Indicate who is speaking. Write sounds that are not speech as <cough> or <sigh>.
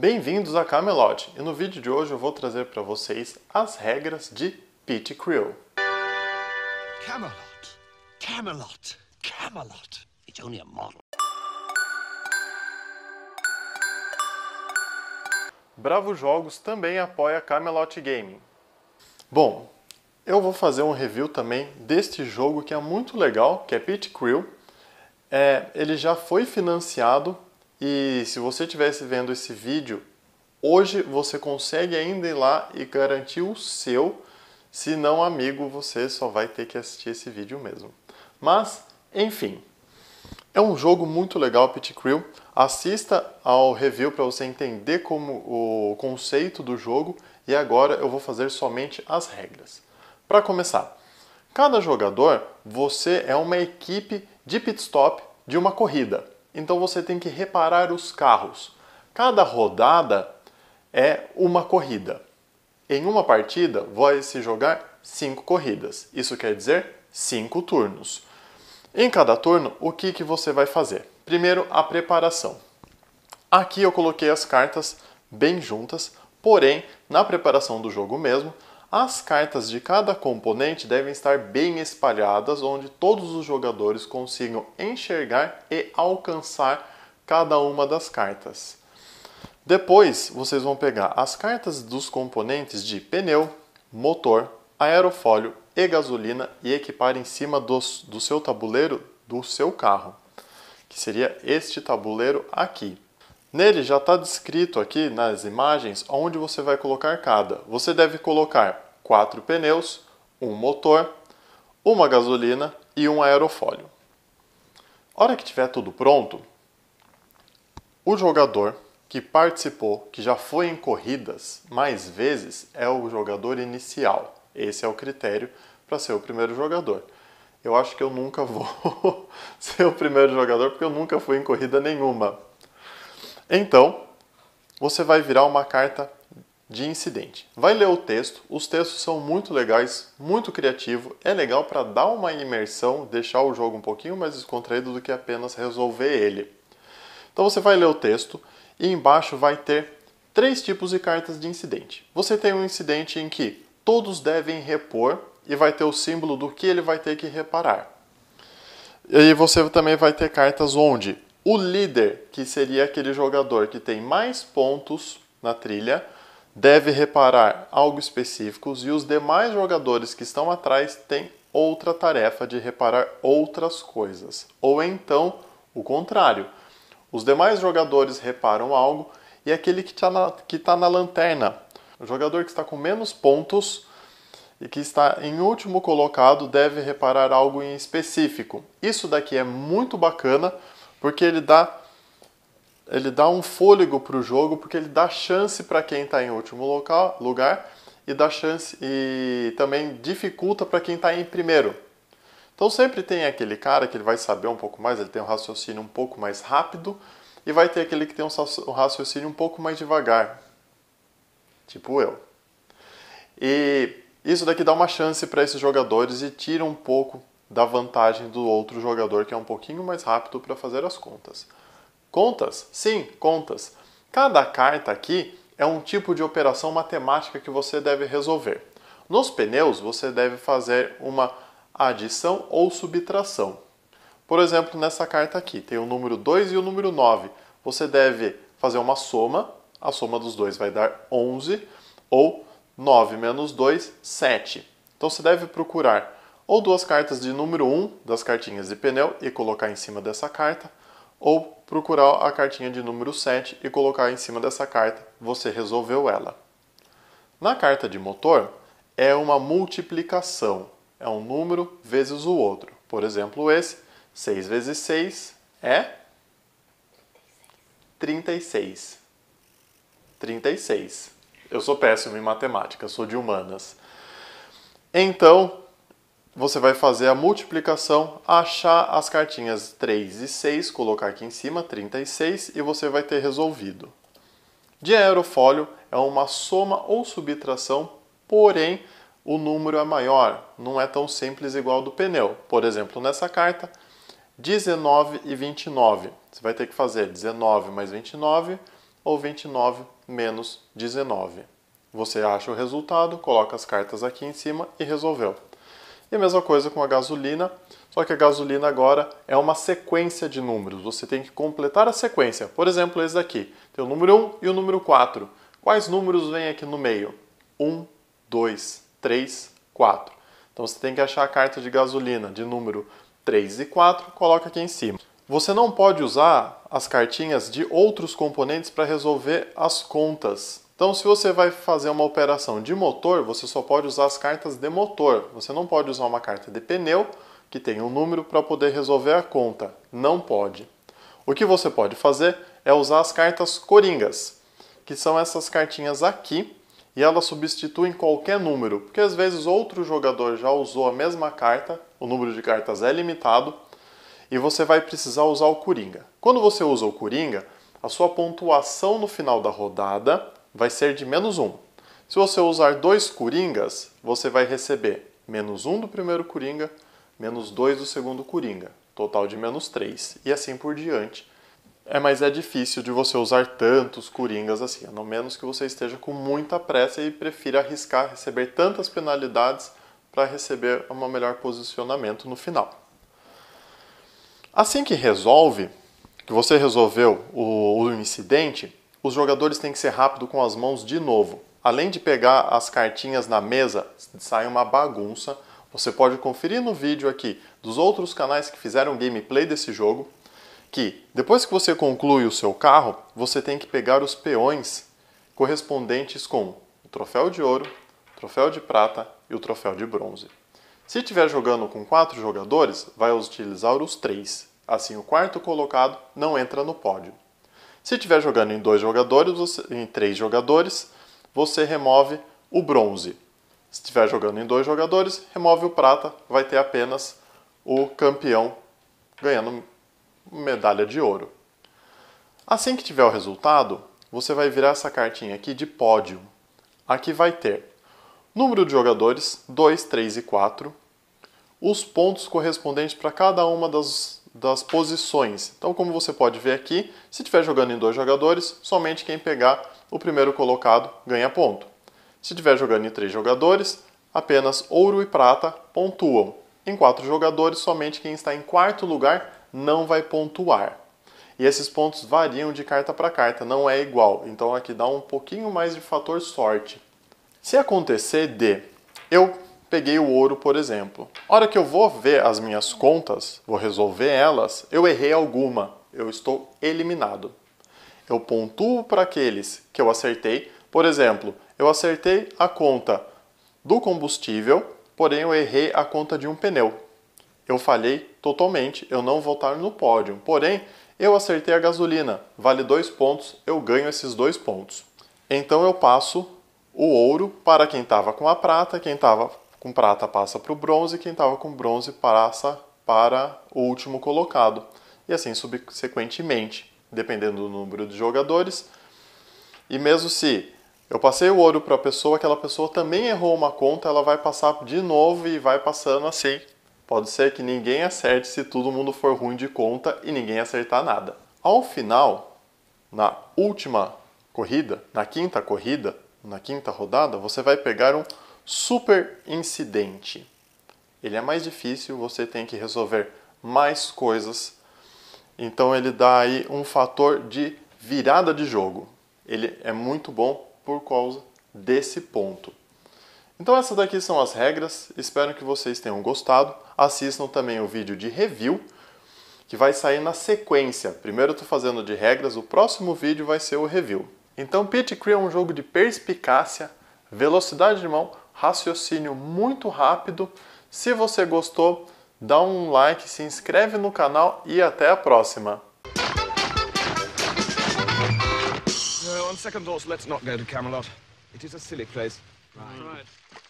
Speaker 1: Bem-vindos a Camelot e no vídeo de hoje eu vou trazer para vocês as regras de Pit Crew. Camelot, Camelot, Camelot. It's only a model. Bravo Jogos também apoia Camelot Gaming. Bom, eu vou fazer um review também deste jogo que é muito legal, que é Pit Crew. É, ele já foi financiado e se você estivesse vendo esse vídeo, hoje você consegue ainda ir lá e garantir o seu. Se não, amigo, você só vai ter que assistir esse vídeo mesmo. Mas, enfim, é um jogo muito legal, Pit Crew. Assista ao review para você entender como o conceito do jogo e agora eu vou fazer somente as regras. Para começar, cada jogador, você é uma equipe de pit stop de uma corrida. Então você tem que reparar os carros. Cada rodada é uma corrida. Em uma partida, vai se jogar cinco corridas. Isso quer dizer cinco turnos. Em cada turno, o que, que você vai fazer? Primeiro, a preparação. Aqui eu coloquei as cartas bem juntas, porém, na preparação do jogo mesmo, as cartas de cada componente devem estar bem espalhadas, onde todos os jogadores consigam enxergar e alcançar cada uma das cartas. Depois, vocês vão pegar as cartas dos componentes de pneu, motor, aerofólio e gasolina e equipar em cima do, do seu tabuleiro do seu carro, que seria este tabuleiro aqui. Nele já está descrito aqui nas imagens onde você vai colocar cada. Você deve colocar quatro pneus, um motor, uma gasolina e um aerofólio. A hora que tiver tudo pronto, o jogador que participou, que já foi em corridas mais vezes, é o jogador inicial. Esse é o critério para ser o primeiro jogador. Eu acho que eu nunca <laughs> vou ser o primeiro jogador porque eu nunca fui em corrida nenhuma, então, você vai virar uma carta de incidente. Vai ler o texto, os textos são muito legais, muito criativo, é legal para dar uma imersão, deixar o jogo um pouquinho mais descontraído do que apenas resolver ele. Então você vai ler o texto e embaixo vai ter três tipos de cartas de incidente. Você tem um incidente em que todos devem repor e vai ter o símbolo do que ele vai ter que reparar. E você também vai ter cartas onde o líder, que seria aquele jogador que tem mais pontos na trilha, deve reparar algo específico e os demais jogadores que estão atrás têm outra tarefa de reparar outras coisas. Ou então, o contrário. Os demais jogadores reparam algo e aquele que está na, tá na lanterna, o jogador que está com menos pontos e que está em último colocado, deve reparar algo em específico. Isso daqui é muito bacana porque ele dá ele dá um fôlego para o jogo, porque ele dá chance para quem está em último local, lugar e dá chance e também dificulta para quem está em primeiro. Então sempre tem aquele cara que ele vai saber um pouco mais, ele tem um raciocínio um pouco mais rápido e vai ter aquele que tem um raciocínio um pouco mais devagar, tipo eu. E isso daqui dá uma chance para esses jogadores e tira um pouco da vantagem do outro jogador que é um pouquinho mais rápido para fazer as contas. Contas? Sim, contas. Cada carta aqui é um tipo de operação matemática que você deve resolver. Nos pneus, você deve fazer uma adição ou subtração. Por exemplo, nessa carta aqui, tem o número 2 e o número 9. Você deve fazer uma soma, a soma dos dois vai dar 11, ou 9 menos 2, 7. Então você deve procurar ou duas cartas de número 1 das cartinhas de pneu e colocar em cima dessa carta, ou procurar a cartinha de número 7 e colocar em cima dessa carta, você resolveu ela. Na carta de motor, é uma multiplicação, é um número vezes o outro. Por exemplo, esse, 6 vezes 6 é 36. 36. Eu sou péssimo em matemática, sou de humanas. Então, você vai fazer a multiplicação, achar as cartinhas 3 e 6, colocar aqui em cima, 36, e você vai ter resolvido. De aerofólio é uma soma ou subtração, porém o número é maior, não é tão simples igual do pneu. Por exemplo, nessa carta, 19 e 29. Você vai ter que fazer 19 mais 29 ou 29 menos 19. Você acha o resultado, coloca as cartas aqui em cima e resolveu. E a mesma coisa com a gasolina, só que a gasolina agora é uma sequência de números. Você tem que completar a sequência. Por exemplo, esse daqui. Tem o número 1 e o número 4. Quais números vêm aqui no meio? 1, 2, 3, 4. Então você tem que achar a carta de gasolina de número 3 e 4, coloca aqui em cima. Você não pode usar as cartinhas de outros componentes para resolver as contas então, se você vai fazer uma operação de motor, você só pode usar as cartas de motor. Você não pode usar uma carta de pneu que tem um número para poder resolver a conta. Não pode. O que você pode fazer é usar as cartas coringas, que são essas cartinhas aqui, e elas substituem qualquer número, porque às vezes outro jogador já usou a mesma carta, o número de cartas é limitado, e você vai precisar usar o coringa. Quando você usa o coringa, a sua pontuação no final da rodada vai ser de menos 1. Se você usar dois coringas, você vai receber menos 1 do primeiro coringa, menos 2 do segundo coringa, total de menos 3, e assim por diante. É, mas é difícil de você usar tantos coringas assim, a não menos que você esteja com muita pressa e prefira arriscar receber tantas penalidades para receber um melhor posicionamento no final. Assim que resolve, que você resolveu o, o incidente, os jogadores têm que ser rápido com as mãos de novo. Além de pegar as cartinhas na mesa, sai uma bagunça. Você pode conferir no vídeo aqui dos outros canais que fizeram gameplay desse jogo, que depois que você conclui o seu carro, você tem que pegar os peões correspondentes com o troféu de ouro, o troféu de prata e o troféu de bronze. Se estiver jogando com quatro jogadores, vai utilizar os três. Assim, o quarto colocado não entra no pódio. Se estiver jogando em dois jogadores, você, em três jogadores, você remove o bronze. Se estiver jogando em dois jogadores, remove o prata, vai ter apenas o campeão ganhando medalha de ouro. Assim que tiver o resultado, você vai virar essa cartinha aqui de pódio. Aqui vai ter número de jogadores 2, 3 e 4, os pontos correspondentes para cada uma das das posições. Então, como você pode ver aqui, se estiver jogando em dois jogadores, somente quem pegar o primeiro colocado ganha ponto. Se estiver jogando em três jogadores, apenas ouro e prata pontuam. Em quatro jogadores, somente quem está em quarto lugar não vai pontuar. E esses pontos variam de carta para carta, não é igual. Então aqui dá um pouquinho mais de fator sorte. Se acontecer de eu peguei o ouro, por exemplo. A hora que eu vou ver as minhas contas, vou resolver elas, eu errei alguma, eu estou eliminado. Eu pontuo para aqueles que eu acertei, por exemplo, eu acertei a conta do combustível, porém eu errei a conta de um pneu. Eu falhei totalmente, eu não vou estar no pódio. Porém, eu acertei a gasolina, vale dois pontos, eu ganho esses dois pontos. Então eu passo o ouro para quem estava com a prata, quem estava com prata passa para o bronze, quem estava com bronze passa para o último colocado. E assim subsequentemente, dependendo do número de jogadores. E mesmo se eu passei o ouro para a pessoa, aquela pessoa também errou uma conta, ela vai passar de novo e vai passando assim. Pode ser que ninguém acerte se todo mundo for ruim de conta e ninguém acertar nada. Ao final, na última corrida, na quinta corrida, na quinta rodada, você vai pegar um Super incidente. Ele é mais difícil, você tem que resolver mais coisas. Então ele dá aí um fator de virada de jogo. Ele é muito bom por causa desse ponto. Então essas daqui são as regras. Espero que vocês tenham gostado. Assistam também o vídeo de review que vai sair na sequência. Primeiro eu estou fazendo de regras, o próximo vídeo vai ser o review. Então Pitch cria é um jogo de perspicácia, velocidade de mão, raciocínio muito rápido. Se você gostou, dá um like, se inscreve no canal e até a próxima. Uh, on second thoughts, let's not go to Camelot. It is a silly place. Right. Right.